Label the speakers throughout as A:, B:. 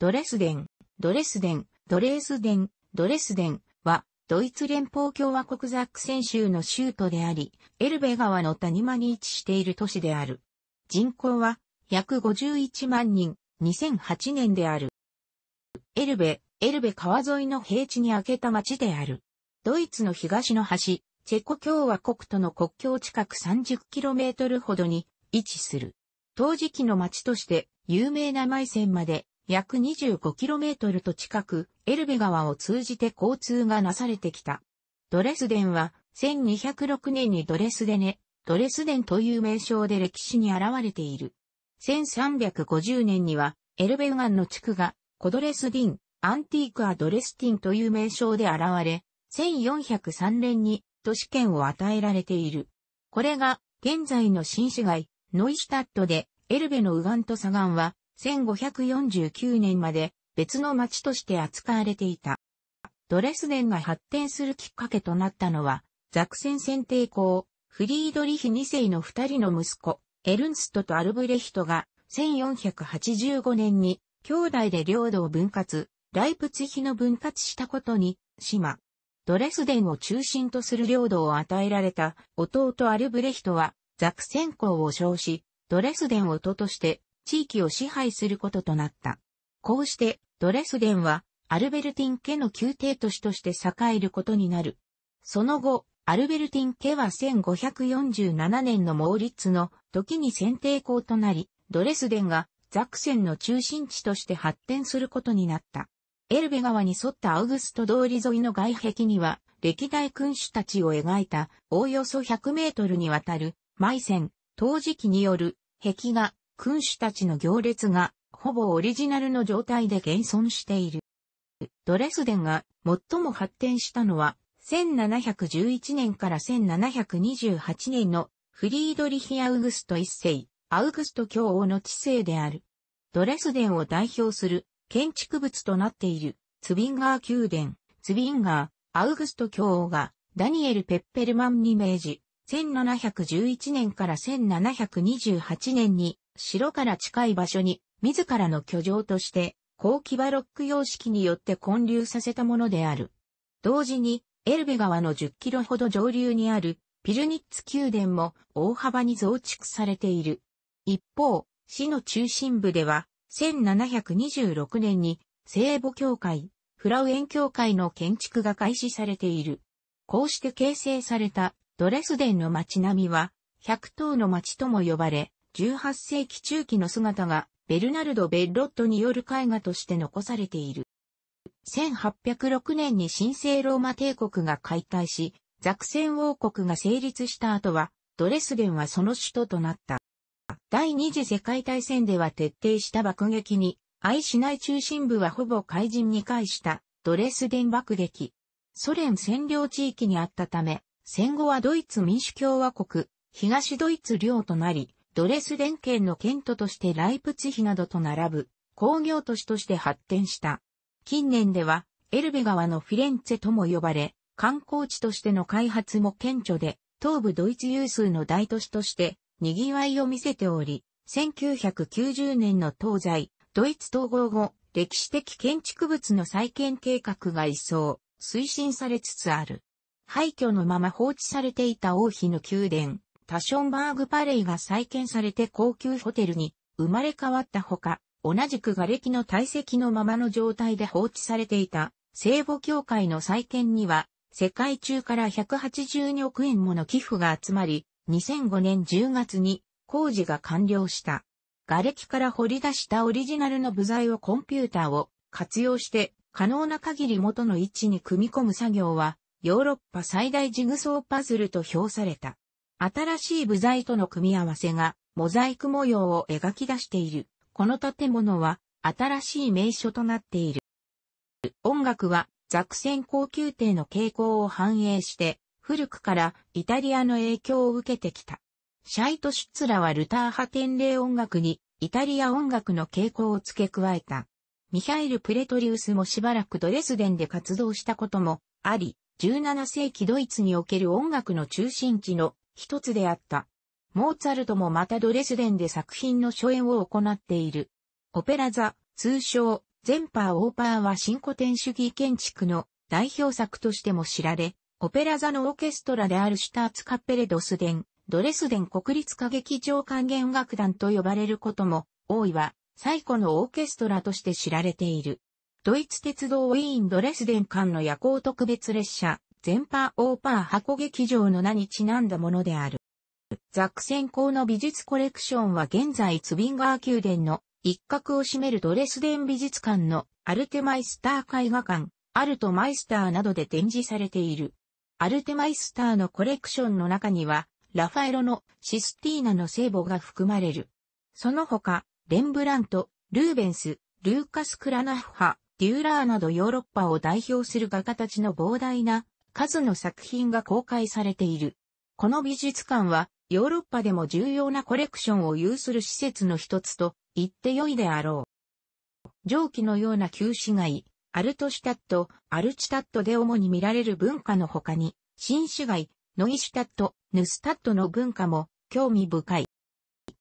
A: ドレスデン、ドレスデン、ドレースデン、ドレスデンは、ドイツ連邦共和国ザックセン州の州都であり、エルベ川の谷間に位置している都市である。人口は、約51万人、2008年である。エルベ、エルベ川沿いの平地に明けた町である。ドイツの東の端、チェコ共和国との国境近く 30km ほどに位置する。陶磁器の町として有名なマイセンまで約 25km と近く、エルベ川を通じて交通がなされてきた。ドレスデンは、1206年にドレスデネ、ドレスデンという名称で歴史に現れている。1350年には、エルベガンの地区が、コドレスディン、アンティークアドレスティンという名称で現れ、1403年に都市圏を与えられている。これが、現在の新市街、ノイシュタットで、エルベの右岸と左岸は、1549年まで別の町として扱われていた。ドレスデンが発展するきっかけとなったのは、ザクセン選定校、フリードリヒ2世の二人の息子、エルンストとアルブレヒトが、1485年に、兄弟で領土を分割、ライプツヒの分割したことに、島、ドレスデンを中心とする領土を与えられた弟アルブレヒトは、ザクセン校を称し、ドレスデンを都として、地域を支配することとなった。こうして、ドレスデンは、アルベルティン家の宮廷都市として栄えることになる。その後、アルベルティン家は1547年のモーリッツの時に選定校となり、ドレスデンがザクセンの中心地として発展することになった。エルベ川に沿ったアウグスト通り沿いの外壁には、歴代君主たちを描いた、おおよそ100メートルにわたる、埋線、陶磁器による、壁画、君主たちの行列が、ほぼオリジナルの状態で現存している。ドレスデンが最も発展したのは、1711年から1728年のフリードリヒ・アウグスト一世、アウグスト教王の知性である。ドレスデンを代表する建築物となっているツビンガー宮殿、ツビンガー、アウグスト教王がダニエル・ペッペルマンに命じ、1711年から1728年に城から近い場所に、自らの居城として、後期バロック様式によって建立させたものである。同時に、エルベ川の10キロほど上流にある、ピルニッツ宮殿も大幅に増築されている。一方、市の中心部では、1726年に聖母教会、フラウエン教会の建築が開始されている。こうして形成されたドレスデンの街並みは、100頭の街とも呼ばれ、18世紀中期の姿が、ベルナルド・ベッロットによる絵画として残されている。1806年に神聖ローマ帝国が解体し、ザクセン王国が成立した後は、ドレスデンはその首都となった。第二次世界大戦では徹底した爆撃に、愛ない。中心部はほぼ怪人に返したドレスデン爆撃。ソ連占領地域にあったため、戦後はドイツ民主共和国、東ドイツ領となり、ドレスデン県の県都としてライプツヒなどと並ぶ工業都市として発展した。近年では、エルベ川のフィレンツェとも呼ばれ、観光地としての開発も顕著で、東部ドイツ有数の大都市として、賑わいを見せており、1990年の東西、ドイツ統合後、歴史的建築物の再建計画が一層推進されつつある。廃墟のまま放置されていた王妃の宮殿、タションバーグパレイが再建されて高級ホテルに生まれ変わったほか、同じく瓦礫の堆積のままの状態で放置されていた聖母教会の再建には、世界中から182億円もの寄付が集まり、2005年10月に工事が完了した。瓦礫から掘り出したオリジナルの部材をコンピューターを活用して可能な限り元の位置に組み込む作業はヨーロッパ最大ジグソーパズルと評された。新しい部材との組み合わせがモザイク模様を描き出している。この建物は新しい名所となっている。音楽はザクセン高級帝の傾向を反映して古くからイタリアの影響を受けてきた。シャイト・シュツラはルター派典礼音楽にイタリア音楽の傾向を付け加えた。ミハイル・プレトリウスもしばらくドレスデンで活動したこともあり、17世紀ドイツにおける音楽の中心地の一つであった。モーツァルトもまたドレスデンで作品の初演を行っている。オペラ座、通称、ゼンパーオーパーは新古典主義建築の代表作としても知られ、オペラ座のオーケストラであるシュターツカッペレドスデン、ドレスデン国立歌劇場管弦楽団と呼ばれることも、多いは、最古のオーケストラとして知られている。ドイツ鉄道ウィーン・ドレスデン間の夜行特別列車、全パーオーパー箱劇場の名にちなんだものである。ザクセン校の美術コレクションは現在ツビンガー宮殿の一角を占めるドレスデン美術館のアルテマイスター絵画館、アルトマイスターなどで展示されている。アルテマイスターのコレクションの中には、ラファエロのシスティーナの聖母が含まれる。その他、レンブラント、ルーベンス、ルーカス・クラナッハ、デューラーなどヨーロッパを代表する画家たちの膨大な数の作品が公開されている。この美術館はヨーロッパでも重要なコレクションを有する施設の一つと言ってよいであろう。上記のような旧市街、アルトシュタット、アルチタットで主に見られる文化の他に、新市街、ノイシュタット、ヌスタットの文化も興味深い。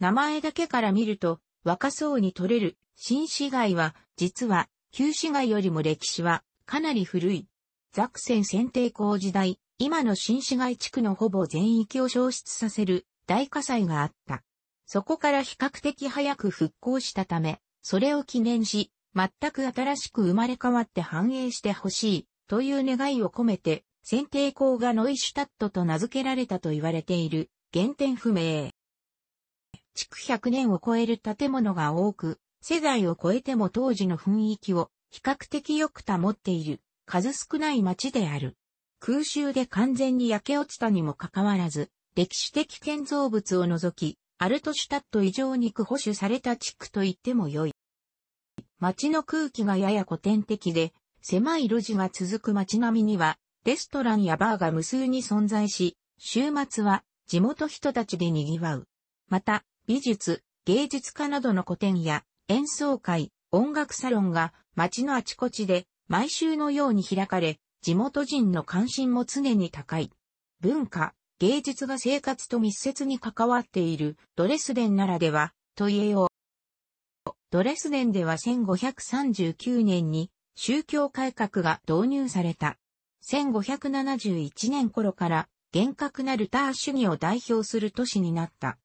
A: 名前だけから見ると若そうに取れる新市街は実は旧市街よりも歴史はかなり古い。ザクセン選定校時代、今の新市街地区のほぼ全域を消失させる大火災があった。そこから比較的早く復興したため、それを記念し、全く新しく生まれ変わって繁栄してほしいという願いを込めて、選定校がノイシュタットと名付けられたと言われている、原点不明。築100年を超える建物が多く、世代を超えても当時の雰囲気を比較的よく保っている。数少ない町である。空襲で完全に焼け落ちたにもかかわらず、歴史的建造物を除き、アルトシュタット以上に区保守された地区と言ってもよい。街の空気がやや古典的で、狭い路地が続く街並みには、レストランやバーが無数に存在し、週末は地元人たちで賑わう。また、美術、芸術家などの古典や演奏会、音楽サロンが街のあちこちで毎週のように開かれ、地元人の関心も常に高い。文化、芸術が生活と密接に関わっているドレスデンならでは、と言えよう。ドレスデンでは1539年に宗教改革が導入された。1571年頃から厳格なルター主義を代表する都市になった。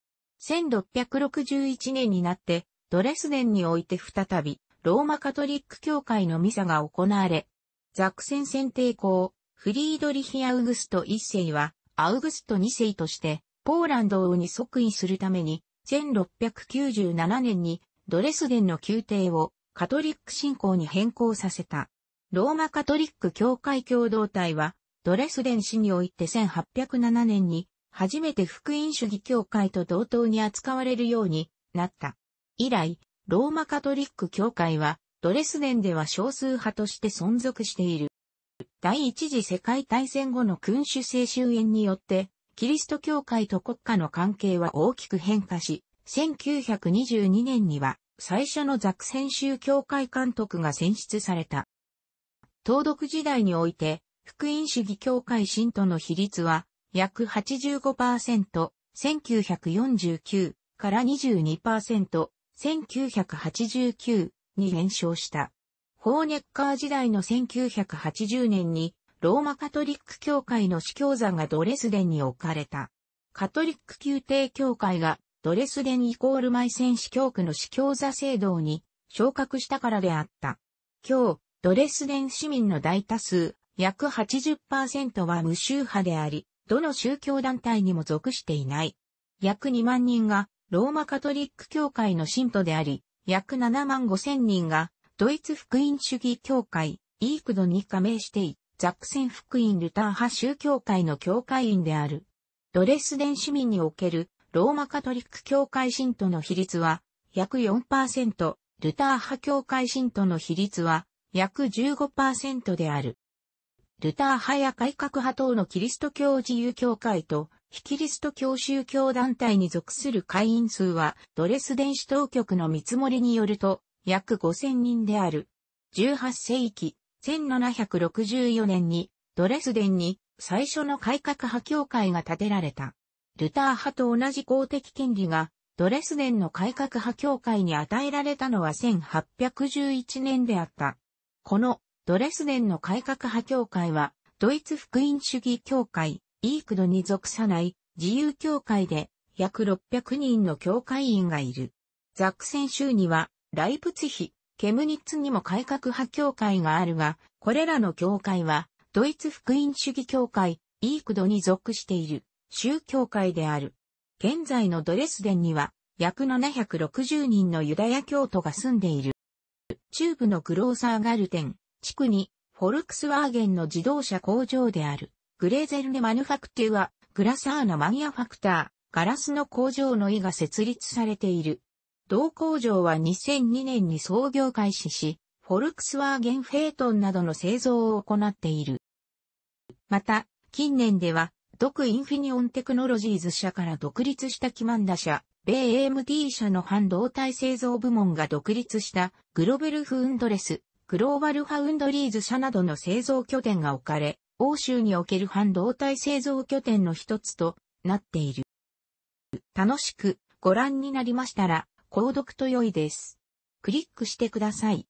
A: 1661年になってドレスデンにおいて再びローマカトリック教会のミサが行われ、ザクセン選定校、フリードリヒ・アウグスト1世は、アウグスト2世として、ポーランド王に即位するために、1697年にドレスデンの宮廷をカトリック信仰に変更させた。ローマカトリック教会共同体は、ドレスデン市において1807年に、初めて福音主義教会と同等に扱われるようになった。以来、ローマカトリック教会は、ドレスデンでは少数派として存続している。第一次世界大戦後の君主制終焉によって、キリスト教会と国家の関係は大きく変化し、1922年には最初のザクセン州教会監督が選出された。東独時代において、福音主義教会信徒の比率は約85%、1949から22%、1989に減少した。ホーネッカー時代の1980年に、ローマカトリック教会の司教座がドレスデンに置かれた。カトリック宮廷教会がドレスデンイコールマイセン司教区の司教座制度に昇格したからであった。今日、ドレスデン市民の大多数、約80%は無宗派であり、どの宗教団体にも属していない。約2万人がローマカトリック教会の信徒であり、約7万5千人が、ドイツ福音主義教会、イークドに加盟してい、ザクセン福音ルター派宗教会の教会員である。ドレスデン市民におけるローマカトリック教会信徒の比率は約4%、ルター派教会信徒の比率は約15%である。ルター派や改革派等のキリスト教自由教会と非キリスト教宗教団体に属する会員数は、ドレスデン市当局の見積もりによると、約5000人である。18世紀、1764年に、ドレスデンに最初の改革派協会が建てられた。ルター派と同じ公的権利が、ドレスデンの改革派協会に与えられたのは1811年であった。このドレスデンの改革派協会は、ドイツ福音主義協会、イークドに属さない自由教会で約600人の教会員がいる。ザクセン州には、ライプツヒ、ケムニッツにも改革派教会があるが、これらの教会は、ドイツ福音主義教会、イークドに属している、宗教会である。現在のドレスデンには、約760人のユダヤ教徒が住んでいる。中部のクローサーガルテン地区に、フォルクスワーゲンの自動車工場である。グレーゼルネ・マヌファクテュア、グラサーナ・マニアファクター、ガラスの工場の意が設立されている。同工場は2002年に創業開始し、フォルクスワーゲン・フェイトンなどの製造を行っている。また、近年では、独インフィニオンテクノロジーズ社から独立したキマンダ社、米 AMD 社の半導体製造部門が独立したグロベルフウンドレス、グローバルファウンドリーズ社などの製造拠点が置かれ、欧州における半導体製造拠点の一つとなっている。楽しくご覧になりましたら、購読と良いです。クリックしてください。